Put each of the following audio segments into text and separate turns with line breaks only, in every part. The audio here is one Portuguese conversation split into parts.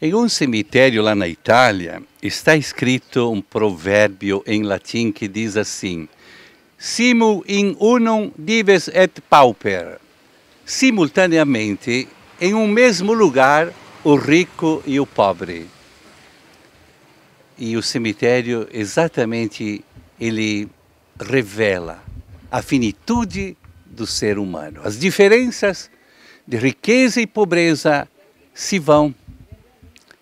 Em um cemitério lá na Itália está escrito um provérbio em latim que diz assim: Simul in unum dives et pauper. Simultaneamente, em um mesmo lugar, o rico e o pobre. E o cemitério exatamente ele revela a finitude do ser humano. As diferenças de riqueza e pobreza se vão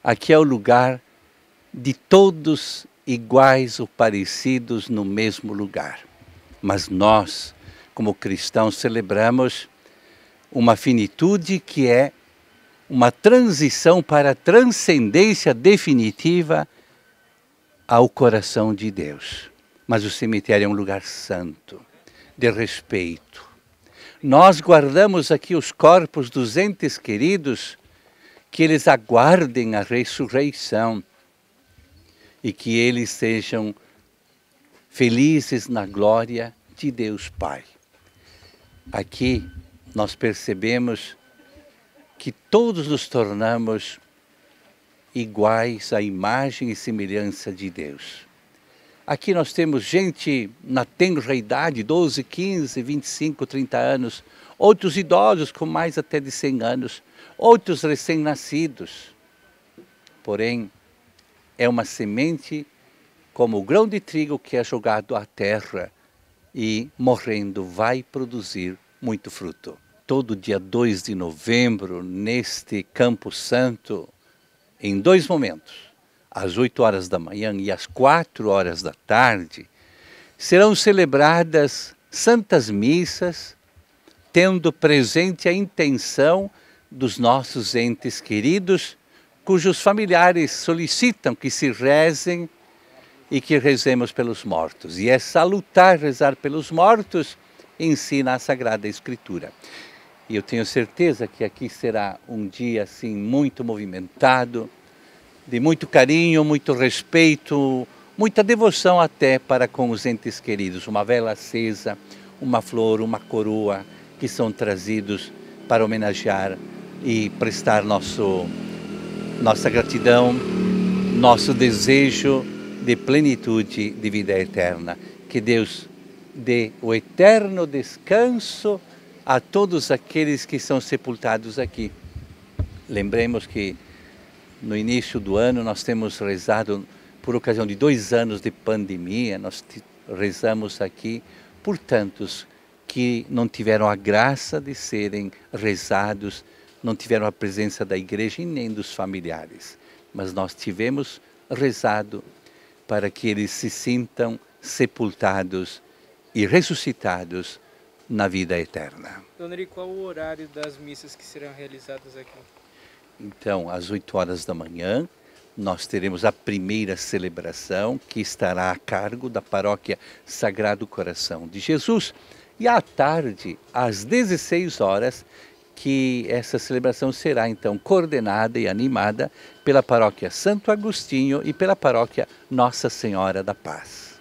Aqui é o lugar de todos iguais ou parecidos no mesmo lugar. Mas nós, como cristãos, celebramos uma finitude que é uma transição para a transcendência definitiva ao coração de Deus. Mas o cemitério é um lugar santo, de respeito. Nós guardamos aqui os corpos dos entes queridos que eles aguardem a ressurreição e que eles sejam felizes na glória de Deus Pai. Aqui nós percebemos que todos nos tornamos iguais à imagem e semelhança de Deus. Aqui nós temos gente na tenra idade, 12, 15, 25, 30 anos, outros idosos com mais até de 100 anos, outros recém-nascidos. Porém, é uma semente como o grão de trigo que é jogado à terra e, morrendo, vai produzir muito fruto. Todo dia 2 de novembro, neste Campo Santo, em dois momentos, às 8 horas da manhã e às 4 horas da tarde, serão celebradas santas missas, tendo presente a intenção dos nossos entes queridos, cujos familiares solicitam que se rezem e que rezemos pelos mortos. E é salutar rezar pelos mortos, ensina a Sagrada Escritura. E eu tenho certeza que aqui será um dia assim muito movimentado, de muito carinho, muito respeito, muita devoção até para com os entes queridos, uma vela acesa, uma flor, uma coroa que são trazidos para homenagear e prestar nosso, nossa gratidão, nosso desejo de plenitude de vida eterna. Que Deus dê o eterno descanso a todos aqueles que são sepultados aqui. Lembremos que no início do ano nós temos rezado, por ocasião de dois anos de pandemia, nós rezamos aqui por tantos que não tiveram a graça de serem rezados não tiveram a presença da igreja e nem dos familiares, mas nós tivemos rezado para que eles se sintam sepultados e ressuscitados na vida eterna. Dona Eri, qual o horário das missas que serão realizadas aqui? Então, às 8 horas da manhã, nós teremos a primeira celebração que estará a cargo da paróquia Sagrado Coração de Jesus. E à tarde, às 16 horas, que essa celebração será então coordenada e animada pela paróquia Santo Agostinho e pela paróquia Nossa Senhora da Paz.